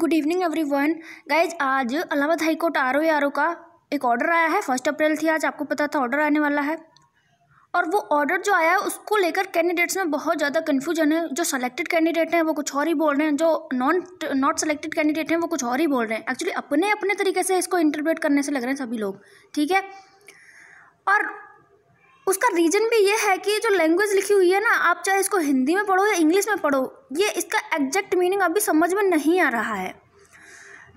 good evening everyone guys आज Allahabad high court R O R O का एक order आया है फर्स्ट अप्रैल थी आज आपको पता था ऑर्डर आने वाला है और वो ऑर्डर जो आया है उसको लेकर कैंडिडेट्स में बहुत ज़्यादा कन्फ्यूजन है जो सेलेक्टेड कैंडिडेट हैं वो कुछ और ही बोल रहे हैं जो नॉन नॉट सेलेक्टेड कैंडिडेट हैं वो कुछ और ही बोल रहे हैं एक्चुअली अपने अपने तरीके से इसको इंटरप्रेट करने से लग रहे हैं सभी लोग ठीक है और उसका रीज़न भी ये है कि जो लैंग्वेज लिखी हुई है ना आप चाहे इसको हिंदी में पढ़ो या इंग्लिश में पढ़ो ये इसका एग्जैक्ट मीनिंग अभी समझ में नहीं आ रहा है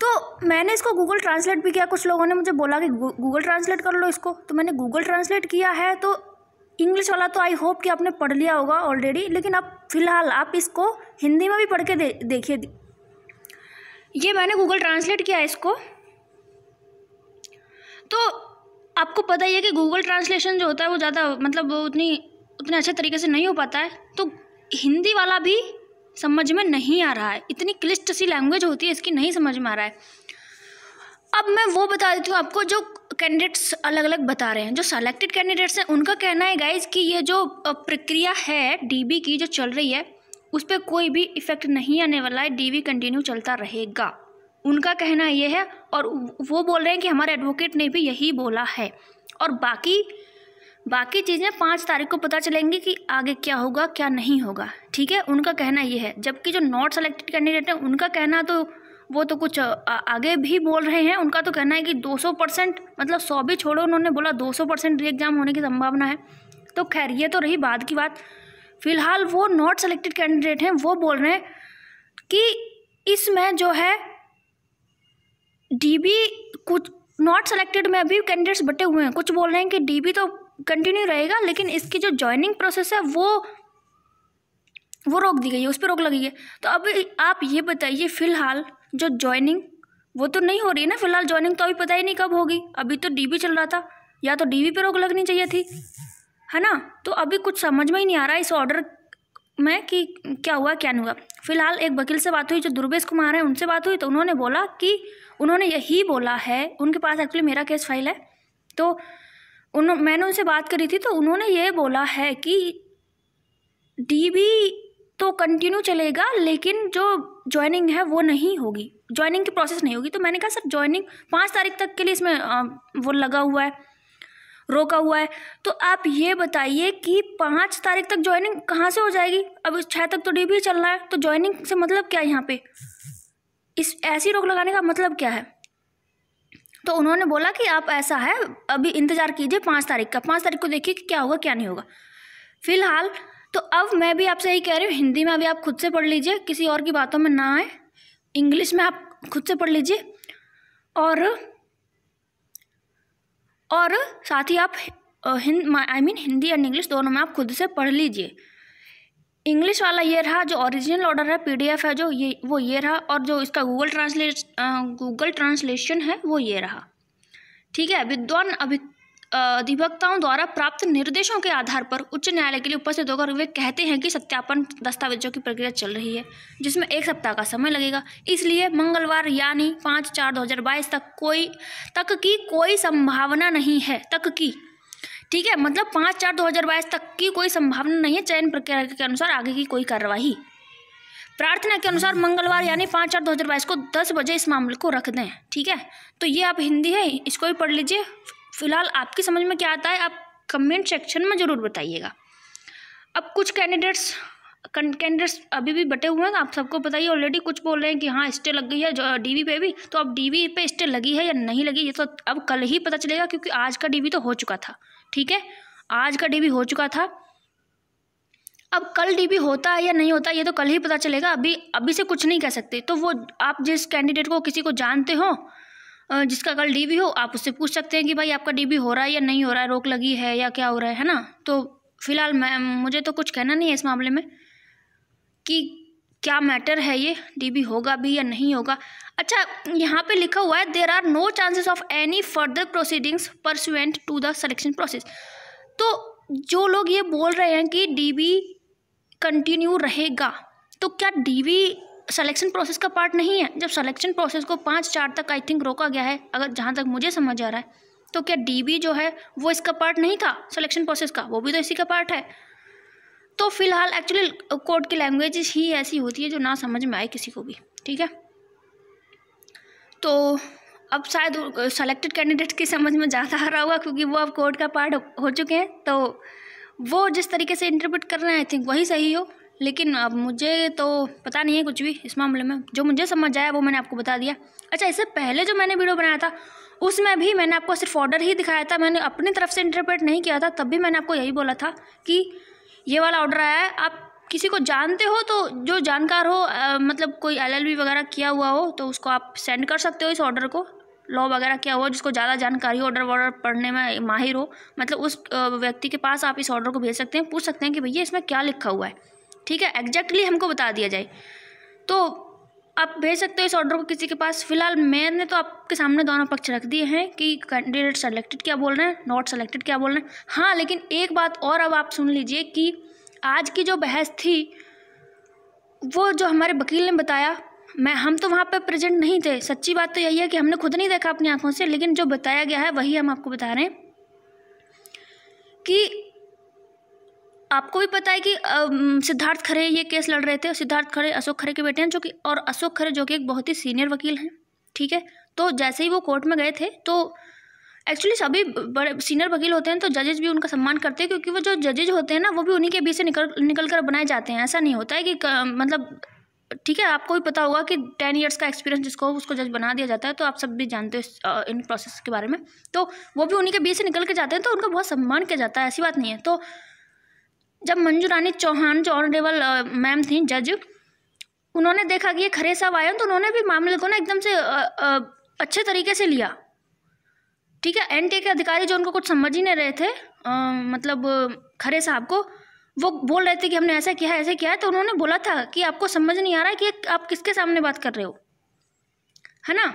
तो मैंने इसको गूगल ट्रांसलेट भी किया कुछ लोगों ने मुझे बोला कि गूगल ट्रांसलेट कर लो इसको तो मैंने गूगल ट्रांसलेट किया है तो इंग्लिश वाला तो आई होप कि आपने पढ़ लिया होगा ऑलरेडी लेकिन अब फ़िलहाल आप इसको हिंदी में भी पढ़ के दे, देखिए ये मैंने गूगल ट्रांसलेट किया इसको तो आपको पता ही है कि गूगल ट्रांसलेशन जो होता है वो ज़्यादा मतलब उतनी उतने अच्छे तरीके से नहीं हो पाता है तो हिंदी वाला भी समझ में नहीं आ रहा है इतनी क्लिष्ट सी लैंग्वेज होती है इसकी नहीं समझ में आ रहा है अब मैं वो बता देती हूँ आपको जो कैंडिडेट्स अलग अलग बता रहे हैं जो सेलेक्टेड कैंडिडेट्स हैं उनका कहना है गाइज कि ये जो प्रक्रिया है डीबी की जो चल रही है उस पर कोई भी इफ़ेक्ट नहीं आने वाला है डीबी कंटिन्यू चलता रहेगा उनका कहना ये है और वो बोल रहे हैं कि हमारे एडवोकेट ने भी यही बोला है और बाकी बाकी चीज़ें पाँच तारीख को पता चलेंगी कि आगे क्या होगा क्या नहीं होगा ठीक है उनका कहना ये है जबकि जो नॉट सेलेक्टेड कैंडिडेट हैं उनका कहना तो वो तो कुछ आगे भी बोल रहे हैं उनका तो कहना है कि 200 परसेंट मतलब सौ भी छोड़ो उन्होंने बोला 200 परसेंट री एग्ज़ाम होने की संभावना है तो खैर ये तो रही बाद की बात फ़िलहाल वो नॉट सेलेक्टेड कैंडिडेट हैं वो बोल रहे हैं कि इसमें जो है डीबी कुछ नॉट सेलेक्टेड में अभी कैंडिडेट्स बटे हुए हैं कुछ बोल रहे हैं कि डीबी तो कंटिन्यू रहेगा लेकिन इसकी जो ज्वाइनिंग प्रोसेस है वो वो रोक दी गई है उस पर रोक लगी है तो अभी आप ये बताइए फ़िलहाल जो ज्वाइनिंग वो तो नहीं हो रही है ना फिलहाल ज्वाइनिंग तो अभी पता ही नहीं कब होगी अभी तो डीबी चल रहा था या तो डीबी पे रोक लगनी चाहिए थी है ना तो अभी कुछ समझ में ही नहीं आ रहा है इस ऑर्डर में कि क्या हुआ क्या नहीं हुआ फिलहाल एक वकील से बात हुई जो दुर्वेश कुमार हैं उनसे बात हुई तो उन्होंने बोला कि उन्होंने यही बोला है उनके पास एक्चुअली मेरा केस फाइल है तो उन मैंने उनसे बात करी थी तो उन्होंने ये बोला है कि डीबी तो कंटिन्यू चलेगा लेकिन जो ज्वाइनिंग है वो नहीं होगी ज्वाइनिंग की प्रोसेस नहीं होगी तो मैंने कहा सर ज्वाइनिंग पाँच तारीख तक के लिए इसमें वो लगा हुआ है रोका हुआ है तो आप ये बताइए कि पाँच तारीख तक ज्वाइनिंग कहाँ से हो जाएगी अब छः तक तो डी भी चल रहा है तो ज्वाइनिंग से मतलब क्या है यहाँ पे इस ऐसी रोक लगाने का मतलब क्या है तो उन्होंने बोला कि आप ऐसा है अभी इंतज़ार कीजिए पाँच तारीख का पाँच तारीख को देखिए कि क्या होगा क्या नहीं होगा फिलहाल तो अब मैं भी आपसे यही कह रही हूँ हिंदी में अभी आप खुद से पढ़ लीजिए किसी और की बातों में ना आए इंग्लिश में आप खुद से पढ़ लीजिए और और साथ ही आप हिंद I mean Hindi and English दोनों में आप खुद से पढ़ लीजिए इंग्लिश वाला ये रहा जो ओरिजिनल ऑर्डर है पीडीएफ है जो ये वो ये रहा और जो इसका गूगल ट्रांसलेट गूगल ट्रांसलेशन है वो ये रहा ठीक है विद्वान अभि अधिवक्ताओं द्वारा प्राप्त निर्देशों के आधार पर उच्च न्यायालय के लिए उपस्थित होकर वे कहते हैं कि सत्यापन दस्तावेजों की प्रक्रिया चल रही है जिसमें एक सप्ताह का समय लगेगा इसलिए मंगलवार यानी पाँच चार दो हज़ार बाईस तक कोई तक की कोई संभावना नहीं है तक की ठीक है मतलब पाँच चार दो हज़ार बाईस तक की कोई संभावना नहीं है चयन प्रक्रिया के अनुसार आगे की कोई कार्रवाई प्रार्थना के अनुसार मंगलवार यानी पाँच चार दो हज़ार बाईस को दस बजे इस मामले को रख दें ठीक है तो ये आप हिंदी है इसको भी पढ़ लीजिए फ़िलहाल आपकी समझ में क्या आता है आप कमेंट सेक्शन में ज़रूर बताइएगा अब कुछ कैंडिडेट्स कैंडिडेट्स अभी भी बटे हुए हैं आप सबको बताइए ऑलरेडी कुछ बोल रहे हैं कि हाँ स्टे लग गई है जो डीवी पे भी तो अब डीवी पे स्टे लगी है या नहीं लगी ये तो अब कल ही पता चलेगा क्योंकि आज का डीवी तो हो चुका था ठीक है आज का डीवी हो चुका था अब कल डीबी होता है या नहीं होता ये तो कल ही पता चलेगा अभी अभी से कुछ नहीं कह सकते तो वो आप जिस कैंडिडेट को किसी को जानते हो जिसका कल डी हो आप उससे पूछ सकते हैं कि भाई आपका डी हो रहा है या नहीं हो रहा है रोक लगी है या क्या हो रहा है है ना तो फिलहाल मैं मुझे तो कुछ कहना नहीं है इस मामले में कि क्या मैटर है ये डीबी होगा भी या नहीं होगा अच्छा यहाँ पे लिखा हुआ है there are no chances of any further proceedings pursuant to the selection process तो जो लोग ये बोल रहे हैं कि डी कंटिन्यू रहेगा तो क्या डी सिलेक्शन प्रोसेस का पार्ट नहीं है जब सिलेक्शन प्रोसेस को पाँच चार तक आई थिंक रोका गया है अगर जहाँ तक मुझे समझ आ रहा है तो क्या डीबी जो है वो इसका पार्ट नहीं था सिलेक्शन प्रोसेस का वो भी तो इसी का पार्ट है तो फिलहाल एक्चुअली कोर्ट uh, की लैंग्वेज ही ऐसी होती है जो ना समझ में आए किसी को भी ठीक है तो अब शायद सेलेक्टेड कैंडिडेट्स की समझ में ज़्यादा आ रहा होगा क्योंकि वो अब कोर्ट का पार्ट हो चुके हैं तो वो जिस तरीके से इंटरप्रेट कर रहे हैं आई थिंक वही सही हो लेकिन अब मुझे तो पता नहीं है कुछ भी इस मामले में जो मुझे समझ आया वो मैंने आपको बता दिया अच्छा इससे पहले जो मैंने वीडियो बनाया था उसमें भी मैंने आपको सिर्फ ऑर्डर ही दिखाया था मैंने अपनी तरफ से इंटरप्रेट नहीं किया था तब भी मैंने आपको यही बोला था कि ये वाला ऑर्डर आया है आप किसी को जानते हो तो जो जानकार हो आ, मतलब कोई एलएलबी वगैरह किया हुआ हो तो उसको आप सेंड कर सकते हो इस ऑर्डर को लॉ वगैरह क्या हुआ जिसको ज़्यादा जानकारी ऑर्डर वॉर्डर पढ़ने में माहिर हो मतलब उस व्यक्ति के पास आप इस ऑर्डर को भेज सकते हैं पूछ सकते हैं कि भैया इसमें क्या लिखा हुआ है ठीक है एग्जैक्टली हमको बता दिया जाए तो आप भेज सकते हो इस ऑर्डर को किसी के पास फिलहाल मैंने तो आपके सामने दोनों पक्ष रख दिए हैं कि कैंडिडेट सेलेक्टेड क्या बोल रहे हैं नॉट सेलेक्टेड क्या बोल रहे हैं हाँ लेकिन एक बात और अब आप सुन लीजिए कि आज की जो बहस थी वो जो हमारे वकील ने बताया मैं हम तो वहाँ पर प्रेजेंट नहीं थे सच्ची बात तो यही है कि हमने खुद नहीं देखा अपनी आंखों से लेकिन जो बताया गया है वही हम आपको बता रहे हैं कि आपको भी पता है कि सिद्धार्थ खरे ये केस लड़ रहे थे और सिद्धार्थ खरे अशोक खरे के बेटे हैं जो कि और अशोक खरे जो कि एक बहुत ही सीनियर वकील हैं ठीक है तो जैसे ही वो कोर्ट में गए थे तो एक्चुअली सभी बड़े सीनियर वकील होते हैं तो जजेज भी उनका सम्मान करते हैं क्योंकि वो जो जजेज होते हैं ना वो भी उन्हीं के बीच से निकल निकल कर बनाए जाते हैं ऐसा नहीं होता है कि मतलब ठीक है आपको भी पता होगा कि टेन ईयर्स का एक्सपीरियंस जिसको हो उसको जज बना दिया जाता है तो आप सब भी जानते हो इन प्रोसेस के बारे में तो वो भी उन्हीं के बीच से निकल के जाते हैं तो उनका बहुत सम्मान किया जाता है ऐसी बात नहीं है तो जब मंजू रानी चौहान जो ऑनरेबल मैम थी जज उन्होंने देखा कि ये खरे साहब आए तो उन्होंने भी मामले को ना एकदम से आ, आ, अच्छे तरीके से लिया ठीक है एन के अधिकारी जो उनको कुछ समझ ही नहीं रहे थे आ, मतलब खरे साहब को वो बोल रहे थे कि हमने ऐसा किया है ऐसे किया है तो उन्होंने बोला था कि आपको समझ नहीं आ रहा है कि आप किसके सामने बात कर रहे हो है ना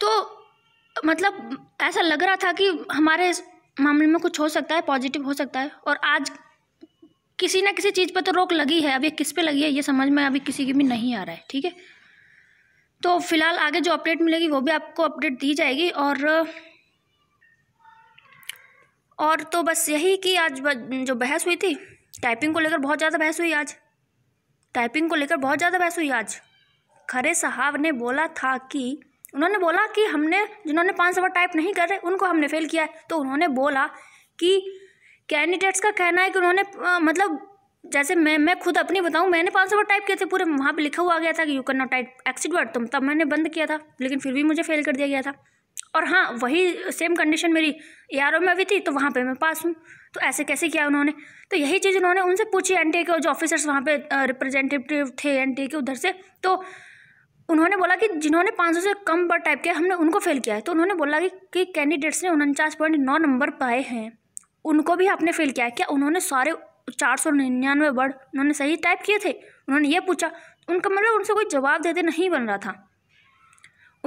तो मतलब ऐसा लग रहा था कि हमारे मामले में कुछ हो सकता है पॉजिटिव हो सकता है और आज किसी ना किसी चीज़ पर तो रोक लगी है अभी किस पे लगी है ये समझ में अभी किसी की भी नहीं आ रहा है ठीक है तो फिलहाल आगे जो अपडेट मिलेगी वो भी आपको अपडेट दी जाएगी और और तो बस यही कि आज जो बहस हुई थी टाइपिंग को लेकर बहुत ज़्यादा बहस हुई आज टाइपिंग को लेकर बहुत ज़्यादा बहस हुई आज खरे साहब ने बोला था कि उन्होंने बोला कि हमने जिन्होंने पाँच सौ टाइप नहीं कर रहे उनको हमने फेल किया है तो उन्होंने बोला कि कैंडिडेट्स का कहना है कि उन्होंने आ, मतलब जैसे मैं मैं खुद अपनी बताऊं मैंने पाँच सौ टाइप किए थे पूरे वहाँ पे लिखा हुआ गया था कि you can not type exceed word तुम तब मैंने बंद किया था लेकिन फिर भी मुझे फेल कर दिया गया था और हाँ वही सेम कंडीशन मेरी ए आर में अभी थी तो वहाँ पे मैं पास हूँ तो ऐसे कैसे किया उन्होंने तो यही चीज़ उन्होंने उनसे पूछी एन के जो ऑफिसर्स वहाँ पर रिप्रेजेंटेटिव थे एन के उधर से तो उन्होंने बोला कि जिन्होंने 500 से कम पर टाइप किया हमने उनको फेल किया है तो उन्होंने बोला कि, कि कैंडिडेट्स ने उनचास पॉइंट नौ नंबर पाए हैं उनको भी आपने फेल किया है क्या उन्होंने सारे चार सौ निन्यानवे वर्ड उन्होंने सही टाइप किए थे उन्होंने ये पूछा उनका मतलब उनसे कोई जवाब देते नहीं बन रहा था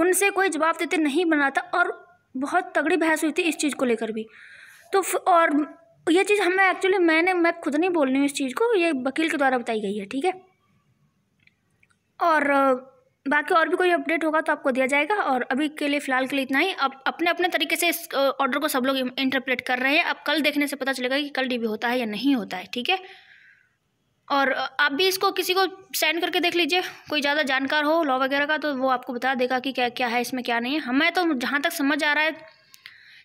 उनसे कोई जवाब देते नहीं बन रहा था और बहुत तगड़ी बहस हुई थी इस चीज़ को लेकर भी तो और ये चीज़ हमें एक्चुअली मैंने मैं खुद नहीं बोल रही हूँ इस चीज़ को ये वकील के द्वारा बताई गई है ठीक है और बाकी और भी कोई अपडेट होगा तो आपको दिया जाएगा और अभी के लिए फ़िलहाल के लिए इतना ही आप अपने अपने तरीके से इस ऑर्डर को सब लोग इंटरप्रेट कर रहे हैं अब कल देखने से पता चलेगा कि कल डिबी होता है या नहीं होता है ठीक है और आप भी इसको किसी को सेंड करके देख लीजिए कोई ज़्यादा जानकार हो लॉ वगैरह का तो वो आपको बता देगा कि क्या क्या है इसमें क्या नहीं है हमें तो जहाँ तक समझ आ रहा है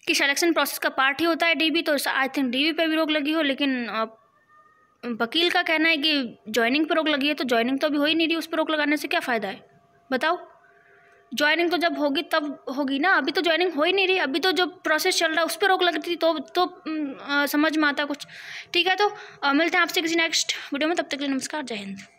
कि सिलेक्शन प्रोसेस का पार्ट ही होता है डीबी तो आई थिंक डीबी पे भी रोक लगी हो लेकिन वकील का कहना है कि ज्वाइनिंग पर रोक लगी है तो ज्वाइनिंग तो अभी हो ही नहीं रही उस पर रोक लगाने से क्या फ़ायदा है बताओ ज्वाइनिंग तो जब होगी तब होगी ना अभी तो ज्वाइनिंग हो ही नहीं रही अभी तो जो प्रोसेस चल रहा है उस पर रोक लगती तो तो आ, समझ में आता कुछ ठीक है तो आ, मिलते हैं आपसे किसी नेक्स्ट वीडियो में तब तक के लिए नमस्कार जय हिंद